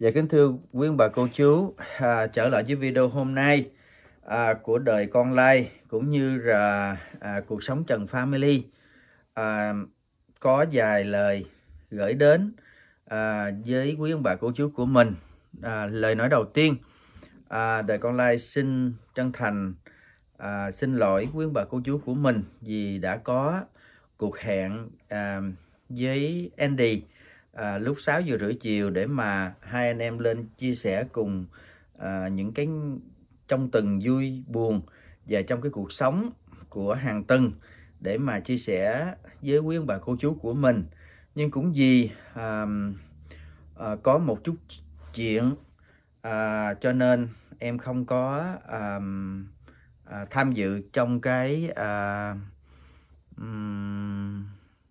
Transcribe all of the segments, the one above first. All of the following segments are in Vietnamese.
Dạ kính thưa quý bà cô chú, à, trở lại với video hôm nay à, của đời con lai cũng như là à, cuộc sống Trần Family à, có vài lời gửi đến à, với quý ông bà cô chú của mình. À, lời nói đầu tiên, à, đời con lai xin chân thành à, xin lỗi quý ông bà cô chú của mình vì đã có cuộc hẹn à, với Andy à, lúc 6 giờ rưỡi chiều để mà hai anh em lên chia sẻ cùng à, những cái trong từng vui buồn và trong cái cuộc sống của hàng tuần để mà chia sẻ với quý ông bà cô chú của mình nhưng cũng vì à, à, có một chút chuyện à, cho nên em không có à, à, tham dự trong cái à, um,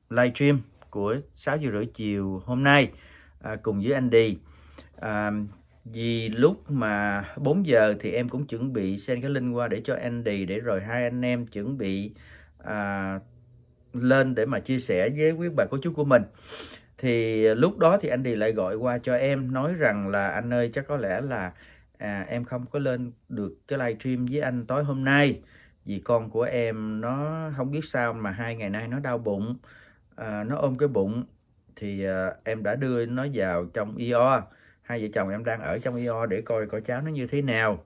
live stream của 6 giờ rưỡi chiều hôm nay à, cùng với anh đi à, vì lúc mà 4 giờ thì em cũng chuẩn bị send cái link qua để cho Andy để rồi hai anh em chuẩn bị à, lên để mà chia sẻ với quý bà cô chú của mình thì lúc đó thì anh đi lại gọi qua cho em nói rằng là anh ơi chắc có lẽ là à, em không có lên được cái live stream với anh tối hôm nay vì con của em nó không biết sao mà hai ngày nay nó đau bụng à, nó ôm cái bụng thì à, em đã đưa nó vào trong IO hai vợ chồng em đang ở trong IO để coi coi cháu nó như thế nào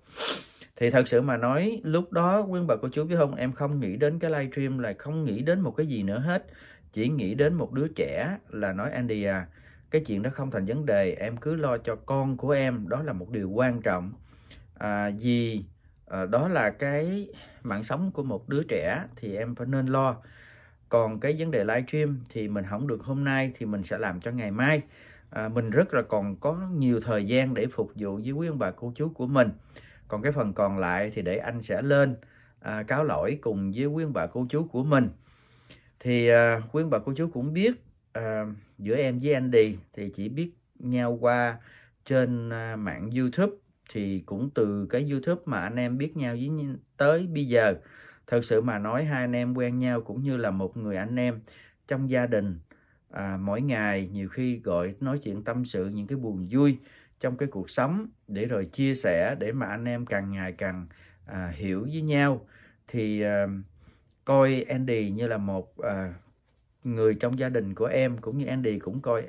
thì thật sự mà nói lúc đó quyên bà cô chú biết không em không nghĩ đến cái livestream là không nghĩ đến một cái gì nữa hết chỉ nghĩ đến một đứa trẻ là nói Andy à cái chuyện đó không thành vấn đề em cứ lo cho con của em đó là một điều quan trọng à, vì à, đó là cái mạng sống của một đứa trẻ thì em phải nên lo còn cái vấn đề live stream thì mình không được hôm nay thì mình sẽ làm cho ngày mai à, mình rất là còn có nhiều thời gian để phục vụ với quý ông bà cô chú của mình còn cái phần còn lại thì để anh sẽ lên à, cáo lỗi cùng với quý ông bà cô chú của mình thì à, quý ông bà cô chú cũng biết à, giữa em với anh đi thì chỉ biết nhau qua trên à, mạng youtube thì cũng từ cái youtube mà anh em biết nhau với tới bây giờ thật sự mà nói hai anh em quen nhau cũng như là một người anh em trong gia đình à, mỗi ngày nhiều khi gọi nói chuyện tâm sự những cái buồn vui trong cái cuộc sống để rồi chia sẻ để mà anh em càng ngày càng à, hiểu với nhau thì à, coi Andy như là một à, người trong gia đình của em cũng như Andy cũng coi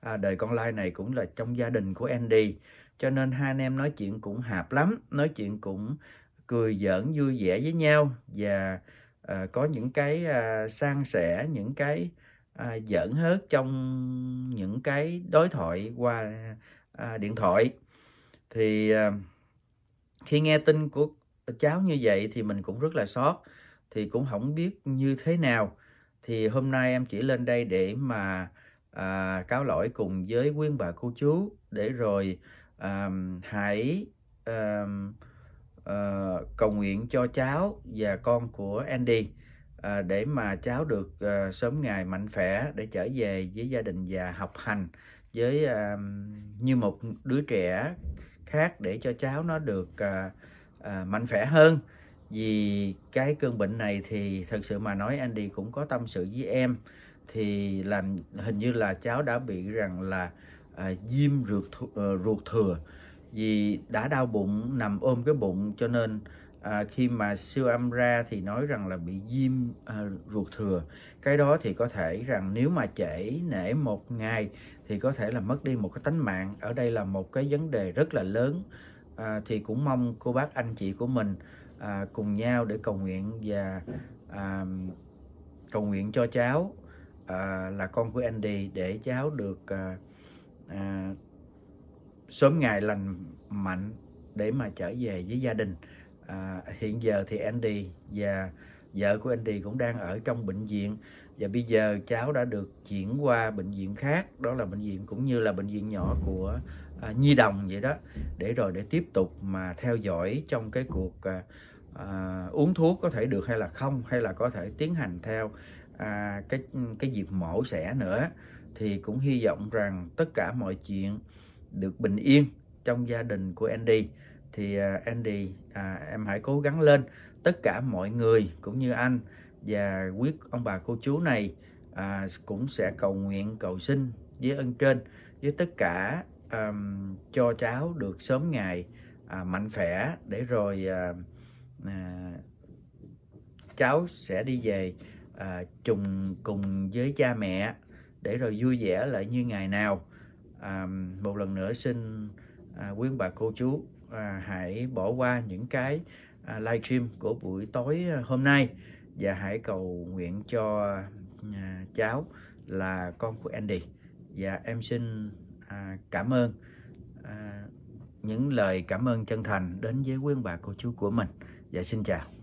à, đời con lai này cũng là trong gia đình của Andy cho nên hai anh em nói chuyện cũng hạp lắm nói chuyện cũng cười giỡn vui vẻ với nhau và à, có những cái à, san sẻ những cái à, giỡn hớt trong những cái đối thoại qua à, điện thoại thì à, khi nghe tin của cháu như vậy thì mình cũng rất là sót thì cũng không biết như thế nào thì hôm nay em chỉ lên đây để mà à, cáo lỗi cùng với quyên bà cô chú để rồi à, hãy à, Ờ, cầu nguyện cho cháu và con của Andy uh, để mà cháu được uh, sớm ngày mạnh khỏe để trở về với gia đình và học hành với uh, như một đứa trẻ khác để cho cháu nó được uh, uh, mạnh khỏe hơn vì cái cơn bệnh này thì thật sự mà nói Andy cũng có tâm sự với em thì làm hình như là cháu đã bị rằng là à, diêm ruột th- uh, ruột thừa vì đã đau bụng nằm ôm cái bụng cho nên à, khi mà siêu âm ra thì nói rằng là bị viêm à, ruột thừa cái đó thì có thể rằng nếu mà trễ nể một ngày thì có thể là mất đi một cái tánh mạng ở đây là một cái vấn đề rất là lớn à, thì cũng mong cô bác anh chị của mình à, cùng nhau để cầu nguyện và à, cầu nguyện cho cháu à, là con của Andy để cháu được à, à, sớm ngày lành mạnh để mà trở về với gia đình à, hiện giờ thì Andy và vợ của Andy cũng đang ở trong bệnh viện và bây giờ cháu đã được chuyển qua bệnh viện khác đó là bệnh viện cũng như là bệnh viện nhỏ của à, Nhi Đồng vậy đó để rồi để tiếp tục mà theo dõi trong cái cuộc à, à, uống thuốc có thể được hay là không hay là có thể tiến hành theo à, cái cái việc mổ xẻ nữa thì cũng hy vọng rằng tất cả mọi chuyện được bình yên trong gia đình của Andy thì à, Andy à, em hãy cố gắng lên tất cả mọi người cũng như anh và quyết ông bà cô chú này à, cũng sẽ cầu nguyện cầu xin với ân trên với tất cả um, cho cháu được sớm ngày à, mạnh khỏe để rồi à, à, cháu sẽ đi về à, trùng cùng với cha mẹ để rồi vui vẻ lại như ngày nào à, một lần nữa xin à, quý bà cô chú à, hãy bỏ qua những cái à, live stream của buổi tối à, hôm nay và hãy cầu nguyện cho à, cháu là con của Andy và em xin à, cảm ơn à, những lời cảm ơn chân thành đến với quý bà cô chú của mình và dạ, xin chào